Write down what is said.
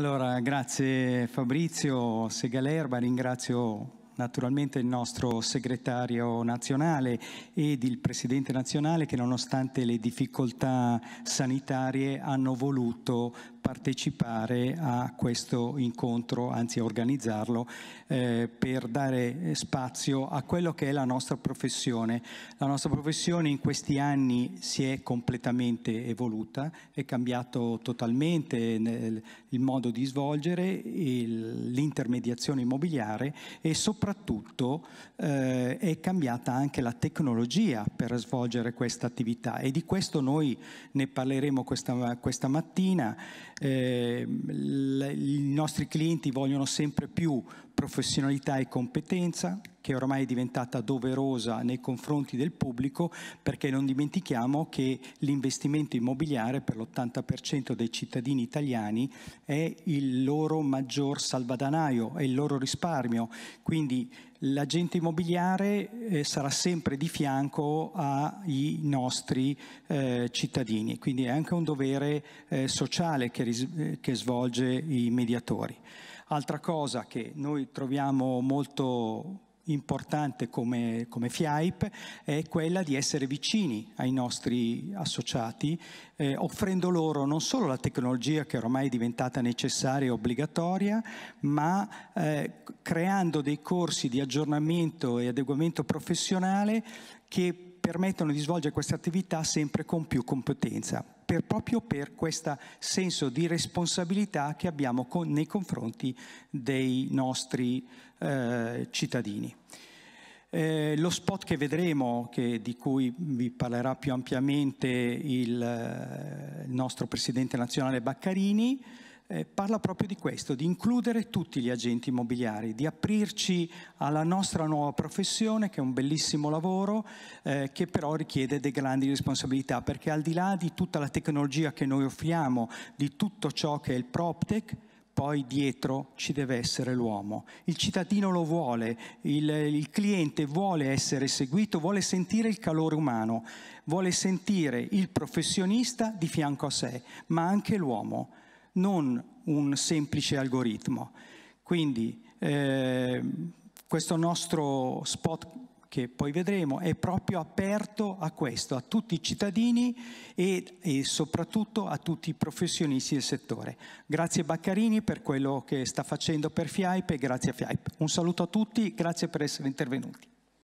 Allora, grazie Fabrizio Segalerba, ringrazio naturalmente il nostro segretario nazionale ed il presidente nazionale che nonostante le difficoltà sanitarie hanno voluto partecipare a questo incontro, anzi a organizzarlo, eh, per dare spazio a quello che è la nostra professione. La nostra professione in questi anni si è completamente evoluta, è cambiato totalmente il modo di svolgere l'intermediazione immobiliare e soprattutto eh, è cambiata anche la tecnologia per svolgere questa attività e di questo noi ne parleremo questa, questa mattina eh, l- i nostri clienti vogliono sempre più professionalità e competenza, che ormai è diventata doverosa nei confronti del pubblico perché non dimentichiamo che l'investimento immobiliare per l'80% dei cittadini italiani è il loro maggior salvadanaio, è il loro risparmio. Quindi l'agente immobiliare eh, sarà sempre di fianco ai nostri eh, cittadini, quindi è anche un dovere eh, sociale che, che svolge i mediatori. Altra cosa che noi troviamo molto importante come, come, FIAIP è quella di essere vicini ai nostri associati, eh, offrendo loro non solo la tecnologia che ormai è diventata necessaria e obbligatoria, ma eh, creando dei corsi di aggiornamento e adeguamento professionale che permettono di svolgere questa attività sempre con più competenza, per, proprio per questo senso di responsabilità che abbiamo con, nei confronti dei nostri eh, cittadini. Eh, lo spot che vedremo, che, di cui vi parlerà più ampiamente il, eh, il nostro Presidente nazionale Baccarini, eh, parla proprio di questo, di includere tutti gli agenti immobiliari, di aprirci alla nostra nuova professione che è un bellissimo lavoro eh, che però richiede delle grandi responsabilità perché al di là di tutta la tecnologia che noi offriamo, di tutto ciò che è il PropTech, poi dietro ci deve essere l'uomo. Il cittadino lo vuole, il, il, cliente vuole essere seguito, vuole sentire il calore umano, vuole sentire il professionista di fianco a sé, ma anche l'uomo non un semplice algoritmo. Quindi eh, questo nostro spot che poi vedremo, è proprio aperto a questo, a tutti i cittadini e, e, soprattutto a tutti i professionisti del settore. Grazie Baccarini per quello che sta facendo per FIAIP e grazie a FIAIP. Un saluto a tutti, grazie per essere intervenuti.